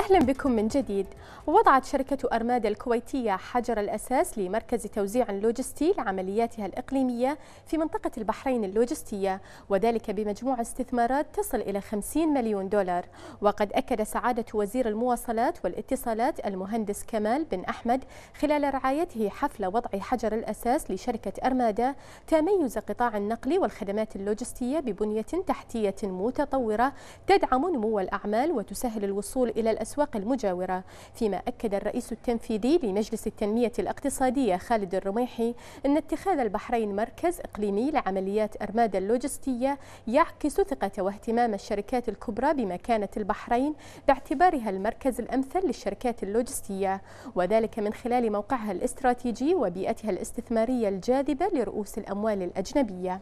أهلا بكم من جديد وضعت شركة أرمادا الكويتية حجر الأساس لمركز توزيع لوجستي لعملياتها الإقليمية في منطقة البحرين اللوجستية وذلك بمجموع استثمارات تصل إلى 50 مليون دولار وقد أكد سعادة وزير المواصلات والاتصالات المهندس كمال بن أحمد خلال رعايته حفل وضع حجر الأساس لشركة أرمادا تميز قطاع النقل والخدمات اللوجستية ببنية تحتية متطورة تدعم نمو الأعمال وتسهل الوصول إلى الأسواق الأسواق المجاورة فيما أكد الرئيس التنفيذي لمجلس التنمية الاقتصادية خالد الرميحي أن اتخاذ البحرين مركز إقليمي لعمليات أرمادة اللوجستية يعكس ثقة واهتمام الشركات الكبرى بمكانة البحرين باعتبارها المركز الأمثل للشركات اللوجستية وذلك من خلال موقعها الاستراتيجي وبيئتها الاستثمارية الجاذبة لرؤوس الأموال الأجنبية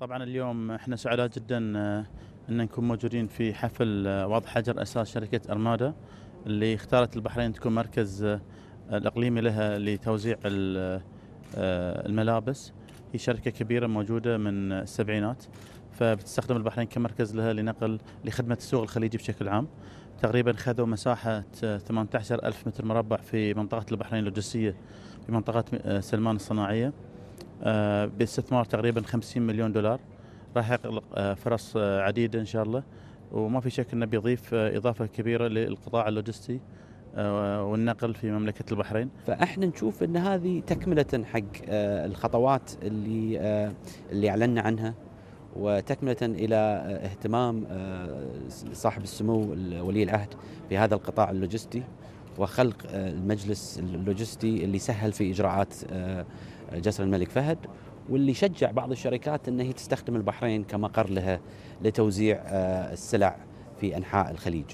طبعا اليوم احنا سعداء جدا آه، ان نكون موجودين في حفل آه، وضع حجر اساس شركه ارمادا اللي اختارت البحرين تكون مركز آه، الاقليمي لها لتوزيع آه، الملابس هي شركه كبيره موجوده من السبعينات فبتستخدم البحرين كمركز لها لنقل لخدمه السوق الخليجي بشكل عام تقريبا خذوا مساحة 18 ألف متر مربع في منطقة البحرين اللوجستية في منطقة سلمان الصناعية باستثمار تقريبا 50 مليون دولار راح يخلق آه، فرص آه، عديده ان شاء الله وما في شك انه بيضيف آه، اضافه كبيره للقطاع اللوجستي والنقل في مملكه البحرين. فاحنا نشوف ان هذه تكمله حق الخطوات اللي اللي اعلنا عنها وتكمله الى اهتمام صاحب السمو ولي العهد بهذا القطاع اللوجستي وخلق المجلس اللوجستي اللي سهل في اجراءات جسر الملك فهد واللي شجع بعض الشركات أن هي تستخدم البحرين كمقر لها لتوزيع آه، السلع في أنحاء الخليج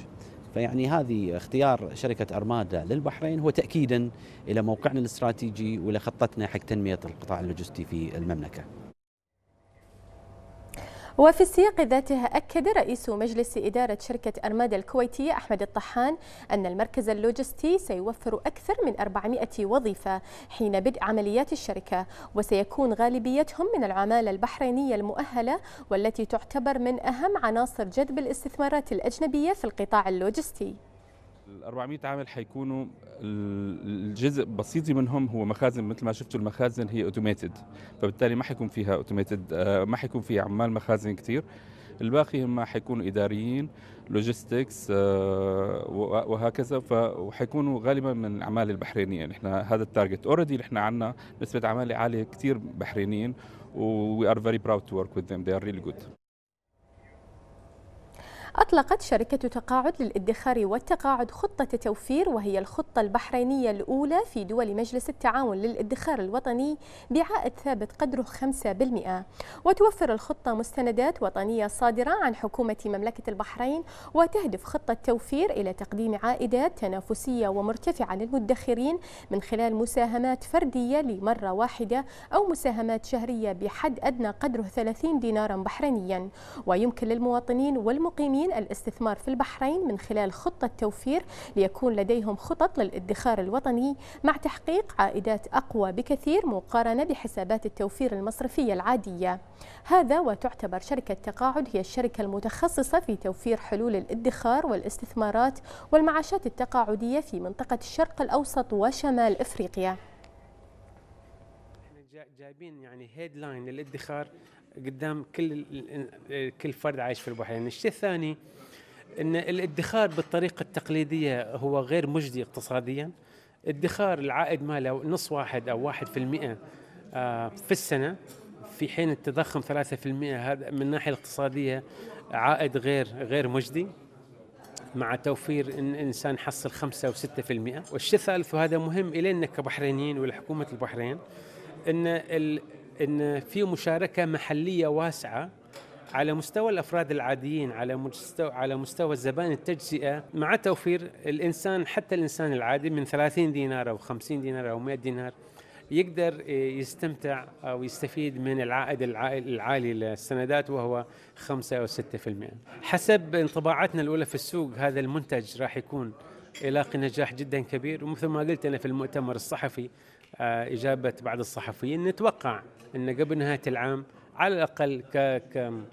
فيعني هذه اختيار شركة أرمادا للبحرين هو تأكيدا إلى موقعنا الاستراتيجي وإلى خطتنا حق تنمية القطاع اللوجستي في المملكة وفي السياق ذاته أكد رئيس مجلس إدارة شركة أرمادا الكويتية أحمد الطحان أن المركز اللوجستي سيوفر أكثر من 400 وظيفة حين بدء عمليات الشركة وسيكون غالبيتهم من العمالة البحرينية المؤهلة والتي تعتبر من أهم عناصر جذب الاستثمارات الأجنبية في القطاع اللوجستي ال 400 عامل حيكونوا الجزء بسيط منهم هو مخازن مثل ما شفتوا المخازن هي اوتوميتد فبالتالي ما حيكون فيها اوتوميتد آه، ما حيكون في عمال مخازن كثير الباقي هم حيكونوا اداريين لوجيستكس آه، وهكذا وحيكونوا غالبا من العماله البحرينيه نحن هذا التارجت اوريدي نحن عندنا نسبه عماله عاليه كثير بحرينيين وي ار فيري براود تو ورك وذ ذيم ذي ار ريلي جود أطلقت شركة تقاعد للادخار والتقاعد خطة توفير وهي الخطة البحرينية الأولى في دول مجلس التعاون للادخار الوطني بعائد ثابت قدره 5% وتوفر الخطة مستندات وطنية صادرة عن حكومة مملكة البحرين وتهدف خطة توفير إلى تقديم عائدات تنافسية ومرتفعة للمدخرين من خلال مساهمات فردية لمرة واحدة أو مساهمات شهرية بحد أدنى قدره 30 دينارا بحرينيا ويمكن للمواطنين والمقيمين البلدين الاستثمار في البحرين من خلال خطة توفير ليكون لديهم خطط للادخار الوطني مع تحقيق عائدات أقوى بكثير مقارنة بحسابات التوفير المصرفية العادية هذا وتعتبر شركة تقاعد هي الشركة المتخصصة في توفير حلول الادخار والاستثمارات والمعاشات التقاعدية في منطقة الشرق الأوسط وشمال إفريقيا جايبين يعني هيد لاين للادخار قدام كل كل فرد عايش في البحرين، الشيء الثاني ان الادخار بالطريقه التقليديه هو غير مجدي اقتصاديا. ادخار العائد ماله نص واحد او واحد في المئة آه، في السنه في حين التضخم 3% هذا من الناحيه الاقتصاديه عائد غير غير مجدي مع توفير ان الانسان حصل 5 في 6 والشيء الثالث وهذا مهم الينا كبحرينيين ولحكومه البحرين ان ال ان في مشاركه محليه واسعه على مستوى الافراد العاديين على مستوى على مستوى زبائن التجزئه مع توفير الانسان حتى الانسان العادي من 30 دينار او 50 دينار او 100 دينار يقدر يستمتع او يستفيد من العائد العالي للسندات وهو 5 او 6% حسب انطباعاتنا الاولى في السوق هذا المنتج راح يكون يلاقي نجاح جدا كبير ومثل ما قلت انا في المؤتمر الصحفي آه، اجابه بعض الصحفيين نتوقع ان قبل نهايه العام على الاقل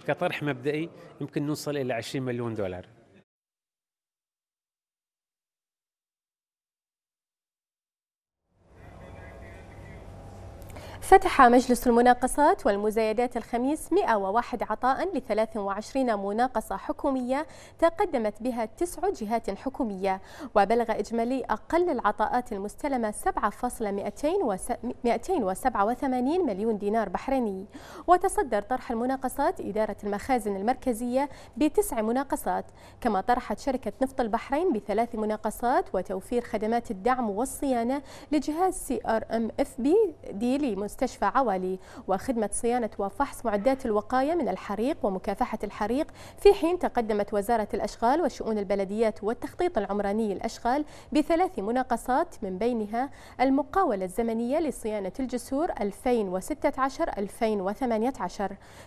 كطرح مبدئي يمكن نوصل الى 20 مليون دولار فتح مجلس المناقصات والمزايدات الخميس 101 عطاء ل 23 مناقصة حكومية تقدمت بها تسع جهات حكومية وبلغ إجمالي أقل العطاءات المستلمة 7,287 مليون دينار بحريني وتصدر طرح المناقصات إدارة المخازن المركزية بتسع مناقصات كما طرحت شركة نفط البحرين بثلاث مناقصات وتوفير خدمات الدعم والصيانة لجهاز سي ار ام اف بي دي مستشفى عوالي وخدمة صيانة وفحص معدات الوقاية من الحريق ومكافحة الحريق في حين تقدمت وزارة الأشغال وشؤون البلديات والتخطيط العمراني الأشغال بثلاث مناقصات من بينها المقاولة الزمنية لصيانة الجسور 2016-2018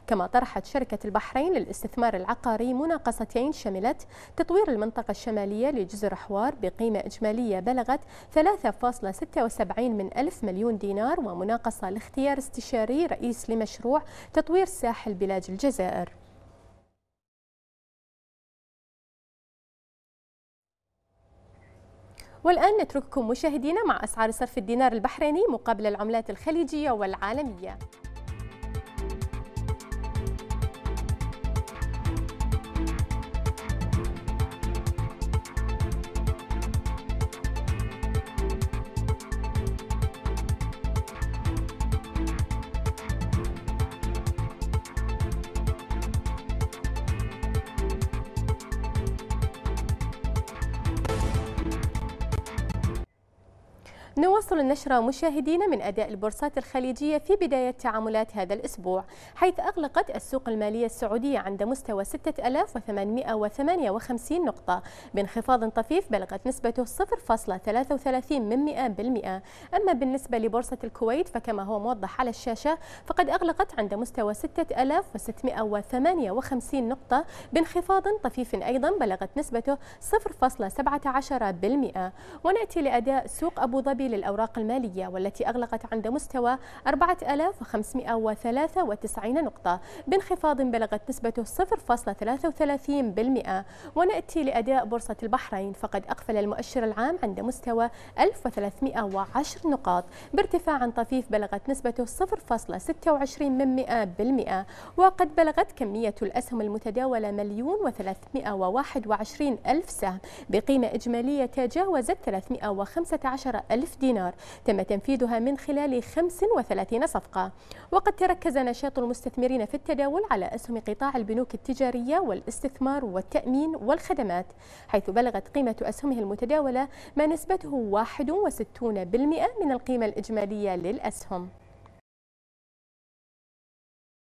كما طرحت شركة البحرين للاستثمار العقاري مناقصتين شملت تطوير المنطقة الشمالية لجزر حوار بقيمة إجمالية بلغت 3.76 من ألف مليون دينار ومناقصة الاختيار استشاري رئيس لمشروع تطوير ساحل بلاد الجزائر والآن نترككم مشاهدينا مع أسعار صرف الدينار البحريني مقابل العملات الخليجية والعالمية نواصل النشرة مشاهدينا من أداء البورصات الخليجية في بداية تعاملات هذا الأسبوع حيث أغلقت السوق المالية السعودية عند مستوى 6858 نقطة بانخفاض طفيف بلغت نسبته 0.33 من بالمئة أما بالنسبة لبورصة الكويت فكما هو موضح على الشاشة فقد أغلقت عند مستوى 6658 نقطة بانخفاض طفيف أيضا بلغت نسبته 0.17% ونأتي لأداء سوق أبو ظبي التوزيع للأوراق المالية والتي أغلقت عند مستوى 4593 نقطة بانخفاض بلغت نسبته 0.33% ونأتي لأداء بورصة البحرين فقد أقفل المؤشر العام عند مستوى 1310 نقاط بارتفاع طفيف بلغت نسبته 0.26% وقد بلغت كمية الأسهم المتداولة مليون و321 ألف سهم بقيمة إجمالية تجاوزت 315 ألف دينار تم تنفيذها من خلال 35 صفقة وقد تركز نشاط المستثمرين في التداول على أسهم قطاع البنوك التجارية والاستثمار والتأمين والخدمات حيث بلغت قيمة أسهمه المتداولة ما نسبته 61% من القيمة الإجمالية للأسهم